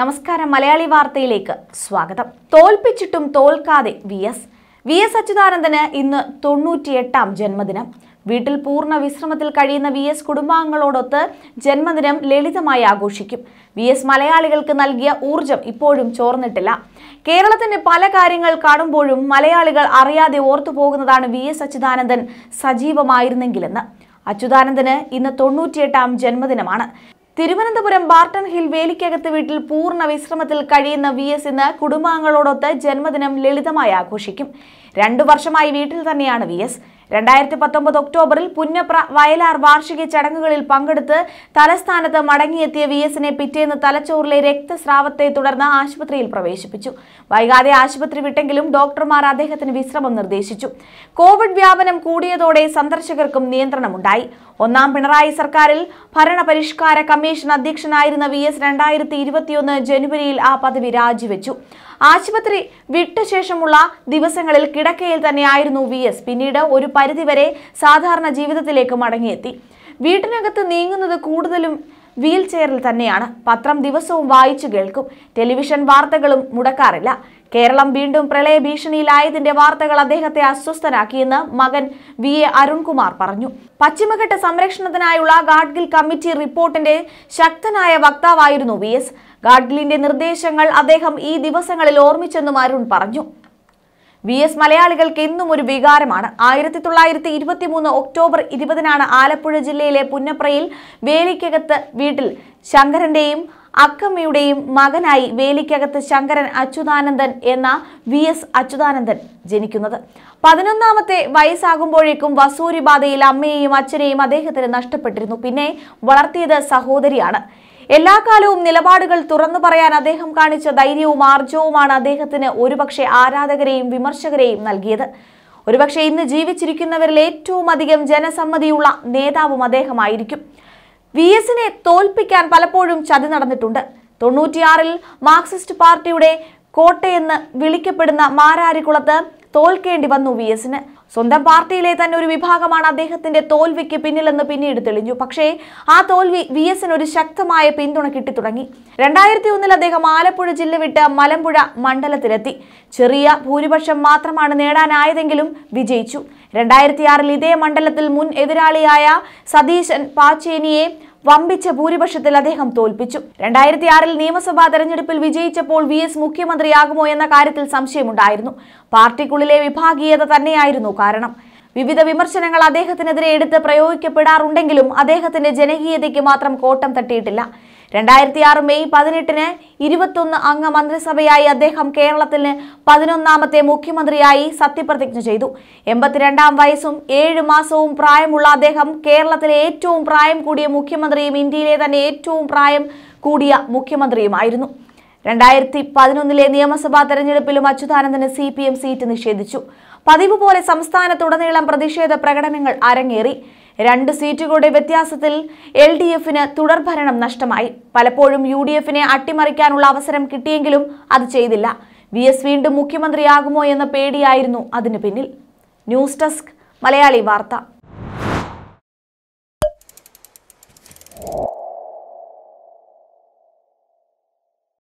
നമസ്കാരം മലയാളി വാർത്തയിലേക്ക് സ്വാഗതം തോൽപ്പിച്ചിട്ടും തോൽക്കാതെ വി എസ് വി എസ് അച്യുതാനന്ദന് ഇന്ന് തൊണ്ണൂറ്റിയെട്ടാം ജന്മദിനം വീട്ടിൽ പൂർണ്ണ വിശ്രമത്തിൽ കഴിയുന്ന വി എസ് കുടുംബാംഗങ്ങളോടൊത്ത് ജന്മദിനം ലളിതമായി ആഘോഷിക്കും വി എസ് മലയാളികൾക്ക് നൽകിയ ഊർജം ഇപ്പോഴും ചോർന്നിട്ടില്ല കേരളത്തിന്റെ പല കാര്യങ്ങൾ കാണുമ്പോഴും മലയാളികൾ അറിയാതെ ഓർത്തു പോകുന്നതാണ് വി എസ് അച്യുതാനന്ദൻ സജീവമായിരുന്നെങ്കിലെന്ന് അച്യുതാനന്ദന് ഇന്ന് തൊണ്ണൂറ്റിയെട്ടാം ജന്മദിനമാണ് തിരുവനന്തപുരം ബാർട്ടൺ ഹിൽ വേലിക്കകത്ത് വീട്ടിൽ പൂർണ്ണ വിശ്രമത്തിൽ കഴിയുന്ന വി എസ് ഇന്ന് കുടുംബാംഗങ്ങളോടൊത്ത് ജന്മദിനം ലളിതമായി ആഘോഷിക്കും രണ്ടു വർഷമായി വീട്ടിൽ തന്നെയാണ് വി എസ് രണ്ടായിരത്തി പത്തൊമ്പത് ഒക്ടോബറിൽ പുന്നപ്ര വയലാർ വാർഷിക ചടങ്ങുകളിൽ പങ്കെടുത്ത് തലസ്ഥാനത്ത് മടങ്ങിയെത്തിയ വി എസിനെ പിറ്റേന്ന് തലച്ചോറിലെ രക്തസ്രാവത്തെ തുടർന്ന് ആശുപത്രിയിൽ പ്രവേശിപ്പിച്ചു വൈകാതെ ആശുപത്രി വിട്ടെങ്കിലും ഡോക്ടർമാർ അദ്ദേഹത്തിന് വിശ്രമം നിർദ്ദേശിച്ചു കോവിഡ് വ്യാപനം കൂടിയതോടെ സന്ദർശകർക്കും നിയന്ത്രണമുണ്ടായി ഒന്നാം പിണറായി സർക്കാരിൽ ഭരണപരിഷ്കാര കമ്മീഷൻ അധ്യക്ഷനായിരുന്ന വി എസ് രണ്ടായിരത്തി ഇരുപത്തിയൊന്ന് ജനുവരിയിൽ ആ പദവി രാജിവെച്ചു ആശുപത്രി വിട്ടശേഷമുള്ള ദിവസങ്ങളിൽ കിടക്കയിൽ തന്നെയായിരുന്നു വി എസ് പിന്നീട് ഒരു പരിധിവരെ സാധാരണ ജീവിതത്തിലേക്ക് മടങ്ങിയെത്തി വീട്ടിനകത്ത് നീങ്ങുന്നത് കൂടുതലും വീൽ ചെയറിൽ തന്നെയാണ് പത്രം ദിവസവും വായിച്ചു കേൾക്കും ടെലിവിഷൻ വാർത്തകളും മുടക്കാറില്ല കേരളം വീണ്ടും പ്രളയ ഭീഷണിയിലായതിന്റെ വാർത്തകൾ അദ്ദേഹത്തെ അസ്വസ്ഥനാക്കിയെന്ന് മകൻ വി എ അരുൺകുമാർ പറഞ്ഞു പശ്ചിമഘട്ട സംരക്ഷണത്തിനായുള്ള ഗാഡ്ഗിൽ കമ്മിറ്റി റിപ്പോർട്ടിന്റെ ശക്തനായ വക്താവായിരുന്നു വി എസ് ഗാഡ്ഗിലിന്റെ നിർദ്ദേശങ്ങൾ അദ്ദേഹം ഈ ദിവസങ്ങളിൽ ഓർമ്മിച്ചെന്നും അരുൺ പറഞ്ഞു വി എസ് മലയാളികൾക്ക് എന്നും ഒരു വികാരമാണ് ആയിരത്തി തൊള്ളായിരത്തി ഇരുപത്തി മൂന്ന് ഒക്ടോബർ ഇരുപതിനാണ് ആലപ്പുഴ ജില്ലയിലെ പുന്നപ്രയിൽ വേലിക്കകത്ത് വീട്ടിൽ ശങ്കരന്റെയും അക്കമ്മയുടെയും മകനായി വേലിക്കകത്ത് ശങ്കരൻ അച്യുതാനന്ദൻ എന്ന വി എസ് അച്യുതാനന്ദൻ ജനിക്കുന്നത് പതിനൊന്നാമത്തെ വയസ്സാകുമ്പോഴേക്കും വസൂരി ബാധയിൽ അമ്മയെയും അച്ഛനെയും അദ്ദേഹത്തിന് നഷ്ടപ്പെട്ടിരുന്നു പിന്നെ വളർത്തിയത് സഹോദരിയാണ് എല്ലാ കാലവും നിലപാടുകൾ തുറന്നു പറയാൻ അദ്ദേഹം കാണിച്ച ധൈര്യവും ആർജവുമാണ് അദ്ദേഹത്തിന് ഒരുപക്ഷെ ആരാധകരെയും വിമർശകരെയും നൽകിയത് ഒരുപക്ഷെ ഇന്ന് ജീവിച്ചിരിക്കുന്നവരിൽ ഏറ്റവും അധികം ജനസമ്മതിയുള്ള നേതാവും അദ്ദേഹമായിരിക്കും വി എസിനെ തോൽപ്പിക്കാൻ പലപ്പോഴും ചതി നടന്നിട്ടുണ്ട് തൊണ്ണൂറ്റിയാറിൽ മാർക്സിസ്റ്റ് പാർട്ടിയുടെ കോട്ടയെന്ന് വിളിക്കപ്പെടുന്ന മാരാരിക്കുളത്ത് തോൽക്കേണ്ടി വന്നു വി എസിന് സ്വന്തം പാർട്ടിയിലെ തന്നെ ഒരു വിഭാഗമാണ് അദ്ദേഹത്തിന്റെ തോൽവിക്ക് പിന്നിലെന്ന് പിന്നീട് തെളിഞ്ഞു പക്ഷേ ആ തോൽവി വി എസിന് ഒരു ശക്തമായ പിന്തുണ കിട്ടി തുടങ്ങി രണ്ടായിരത്തി ഒന്നിൽ അദ്ദേഹം ആലപ്പുഴ ജില്ല വിട്ട് മലമ്പുഴ മണ്ഡലത്തിലെത്തി ചെറിയ ഭൂരിപക്ഷം മാത്രമാണ് നേടാനായതെങ്കിലും വിജയിച്ചു രണ്ടായിരത്തി ആറിൽ ഇതേ മണ്ഡലത്തിൽ മുൻ എതിരാളിയായ സതീശൻ പാച്ചേനിയെ വമ്പിച്ച ഭൂരിപക്ഷത്തിൽ അദ്ദേഹം തോൽപ്പിച്ചു രണ്ടായിരത്തി ആറിൽ നിയമസഭാ തെരഞ്ഞെടുപ്പിൽ വിജയിച്ചപ്പോൾ വി എസ് മുഖ്യമന്ത്രിയാകുമോ എന്ന കാര്യത്തിൽ സംശയമുണ്ടായിരുന്നു പാർട്ടിക്കുള്ളിലെ വിഭാഗീയത തന്നെയായിരുന്നു കാരണം വിവിധ വിമർശനങ്ങൾ അദ്ദേഹത്തിനെതിരെ എടുത്ത് പ്രയോഗിക്കപ്പെടാറുണ്ടെങ്കിലും അദ്ദേഹത്തിന്റെ ജനകീയതയ്ക്ക് മാത്രം കോട്ടം തട്ടിയിട്ടില്ല രണ്ടായിരത്തി ആറ് മെയ് പതിനെട്ടിന് ഇരുപത്തൊന്ന് അംഗ മന്ത്രിസഭയായി അദ്ദേഹം കേരളത്തിന് പതിനൊന്നാമത്തെ മുഖ്യമന്ത്രിയായി സത്യപ്രതിജ്ഞ ചെയ്തു എൺപത്തിരണ്ടാം വയസ്സും ഏഴ് മാസവും പ്രായമുള്ള അദ്ദേഹം കേരളത്തിലെ ഏറ്റവും പ്രായം കൂടിയ മുഖ്യമന്ത്രിയും ഇന്ത്യയിലെ തന്നെ ഏറ്റവും പ്രായം കൂടിയ മുഖ്യമന്ത്രിയുമായിരുന്നു രണ്ടായിരത്തി പതിനൊന്നിലെ നിയമസഭാ തെരഞ്ഞെടുപ്പിലും അച്യുതാനന്ദന് സി പി എം സീറ്റ് നിഷേധിച്ചു പതിവ് പോലെ സംസ്ഥാനത്തുടനീളം പ്രതിഷേധ പ്രകടനങ്ങൾ അരങ്ങേറി രണ്ട് സീറ്റുകളുടെ വ്യത്യാസത്തിൽ എൽ ഡി എഫിന് തുടർഭരണം നഷ്ടമായി പലപ്പോഴും യു ഡി എഫിനെ അട്ടിമറിക്കാനുള്ള അവസരം കിട്ടിയെങ്കിലും അത് ചെയ്തില്ല വി എസ് വീണ്ടും മുഖ്യമന്ത്രിയാകുമോ എന്ന പേടിയായിരുന്നു അതിനു പിന്നിൽ ന്യൂസ് ഡെസ്ക് മലയാളി വാർത്ത